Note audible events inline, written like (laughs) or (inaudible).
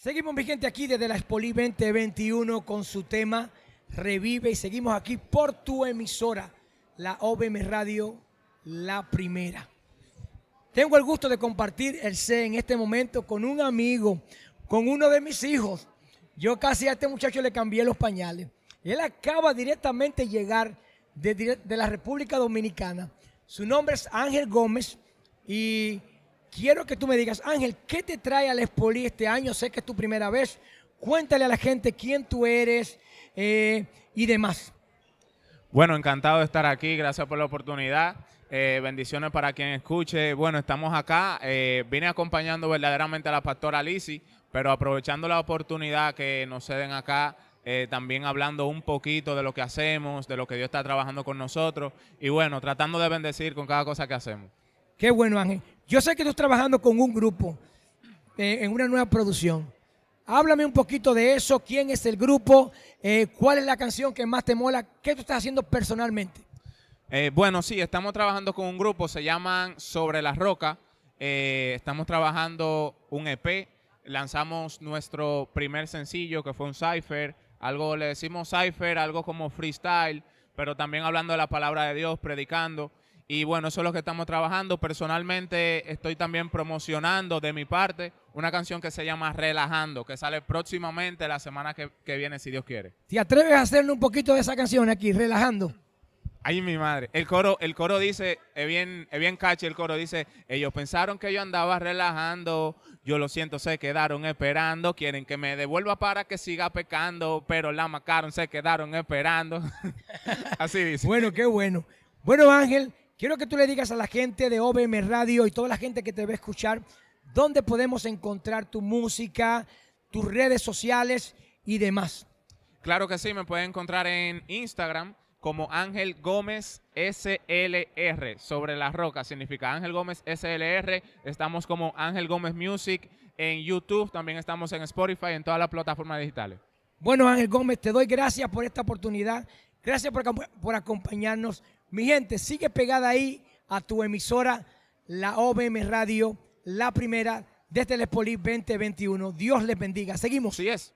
Seguimos vigente aquí desde la Expoli 2021 con su tema Revive y seguimos aquí por tu emisora, la OBM Radio, la primera. Tengo el gusto de compartir el C en este momento con un amigo, con uno de mis hijos. Yo casi a este muchacho le cambié los pañales. Él acaba directamente de llegar de la República Dominicana. Su nombre es Ángel Gómez y Quiero que tú me digas, Ángel, ¿qué te trae al Expolí este año? Sé que es tu primera vez. Cuéntale a la gente quién tú eres eh, y demás. Bueno, encantado de estar aquí. Gracias por la oportunidad. Eh, bendiciones para quien escuche. Bueno, estamos acá. Eh, vine acompañando verdaderamente a la pastora Lisi, pero aprovechando la oportunidad que nos ceden acá, también hablando un poquito de lo que hacemos, de lo que Dios está trabajando con nosotros y bueno, tratando de bendecir con cada cosa que hacemos. Qué bueno, Ángel. Yo sé que tú estás trabajando con un grupo eh, en una nueva producción. Háblame un poquito de eso, quién es el grupo, eh, cuál es la canción que más te mola, qué tú estás haciendo personalmente. Eh, bueno, sí, estamos trabajando con un grupo, se llaman Sobre las Rocas. estamos trabajando un EP, lanzamos nuestro primer sencillo que fue un cypher. algo le decimos cypher, algo como freestyle, pero también hablando de la palabra de Dios, predicando. Y bueno, eso es lo que estamos trabajando. Personalmente estoy también promocionando de mi parte una canción que se llama Relajando, que sale próximamente la semana que, viene, si Dios quiere. ¿Te atreves a hacerle un poquito de esa canción aquí, Relajando? Ay, mi madre. El coro, el coro dice, es bien, es bien cache el coro, dice, ellos pensaron que yo andaba relajando, yo lo siento, se quedaron esperando, quieren que me devuelva para que siga pecando, pero la macaron, se quedaron esperando. (laughs) Así dice. Bueno, qué bueno. Bueno, Ángel, Quiero que tú le digas a la gente de OBM Radio y toda la gente que te va a escuchar dónde podemos encontrar tu música, tus redes sociales y demás. Claro que sí, me pueden encontrar en Instagram como Ángel Gómez SLR, sobre la roca, significa Ángel Gómez SLR. Estamos como Ángel Gómez Music en YouTube, también estamos en Spotify, en todas las plataformas digitales. Bueno, Ángel Gómez, te doy gracias por esta oportunidad. Gracias por, por acompañarnos mi gente, sigue pegada ahí a tu emisora, la OBM Radio, la primera, de Telepolis 2021. Dios les bendiga. Seguimos. Sí es.